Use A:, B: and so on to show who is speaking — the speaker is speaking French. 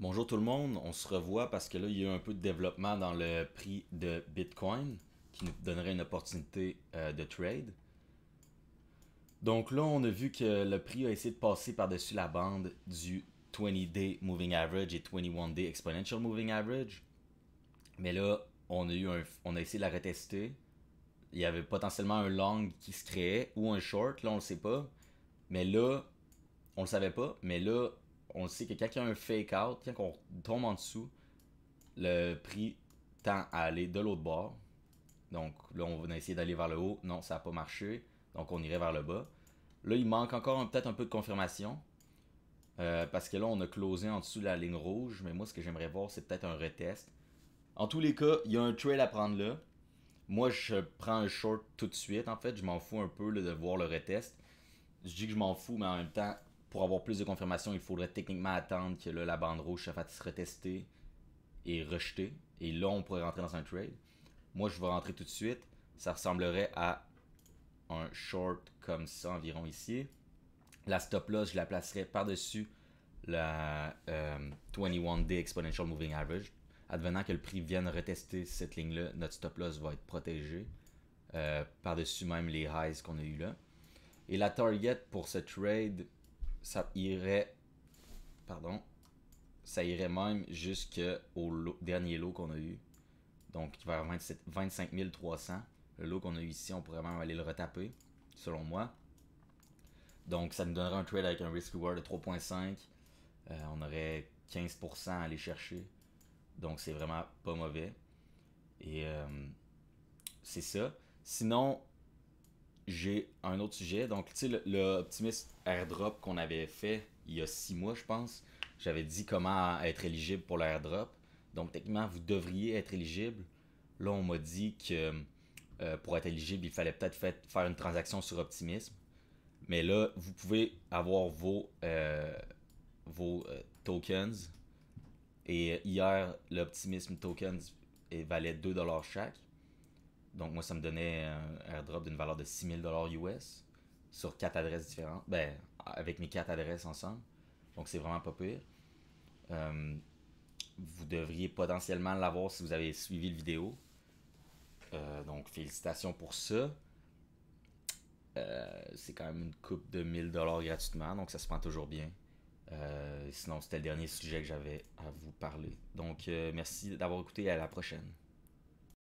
A: Bonjour tout le monde, on se revoit parce que là, il y a eu un peu de développement dans le prix de Bitcoin qui nous donnerait une opportunité euh, de trade. Donc là, on a vu que le prix a essayé de passer par-dessus la bande du 20-day Moving Average et 21-day Exponential Moving Average. Mais là, on a, eu on a essayé de la retester. Il y avait potentiellement un long qui se créait ou un short, là, on le sait pas. Mais là, on le savait pas, mais là, on sait que quand il y a un fake out, quand on tombe en dessous, le prix tend à aller de l'autre bord. Donc là, on va essayer d'aller vers le haut. Non, ça n'a pas marché. Donc on irait vers le bas. Là, il manque encore peut-être un peu de confirmation. Euh, parce que là, on a closé en dessous de la ligne rouge. Mais moi, ce que j'aimerais voir, c'est peut-être un retest. En tous les cas, il y a un trail à prendre là. Moi, je prends un short tout de suite. En fait, je m'en fous un peu de voir le retest. Je dis que je m'en fous, mais en même temps, pour avoir plus de confirmation, il faudrait techniquement attendre que la bande rouge se retester et rejetée. Et là, on pourrait rentrer dans un trade. Moi, je vais rentrer tout de suite. Ça ressemblerait à un short comme ça, environ ici. La stop loss, je la placerai par-dessus la 21 euh, d Exponential Moving Average. Advenant que le prix vienne retester cette ligne-là, notre stop loss va être protégé euh, par-dessus même les highs qu'on a eu là. Et la target pour ce trade, ça irait. Pardon. Ça irait même jusqu'au au dernier lot qu'on a eu. Donc, vers 25 300. Le lot qu'on a eu ici, on pourrait même aller le retaper, selon moi. Donc, ça nous donnerait un trade avec un risk reward de 3.5. Euh, on aurait 15% à aller chercher. Donc, c'est vraiment pas mauvais. Et euh, c'est ça. Sinon, j'ai un autre sujet. Donc, tu sais, le, airdrop qu'on avait fait il y a six mois, je pense, j'avais dit comment être éligible pour l'airdrop. Donc, techniquement, vous devriez être éligible. Là, on m'a dit que euh, pour être éligible, il fallait peut-être faire une transaction sur Optimisme. Mais là, vous pouvez avoir vos, euh, vos euh, tokens. Et hier, l'Optimisme Tokens valait 2$ chaque. Donc, moi, ça me donnait un airdrop d'une valeur de 6000 US sur quatre adresses différentes. Ben, avec mes quatre adresses ensemble. Donc, c'est vraiment pas pire. Euh, vous devriez potentiellement l'avoir si vous avez suivi le vidéo. Euh, donc, félicitations pour ça. Euh, c'est quand même une coupe de 1000 dollars gratuitement, donc ça se prend toujours bien. sinon, c'était le dernier sujet que j'avais à vous parler. Donc, merci d'avoir écouté et à la prochaine.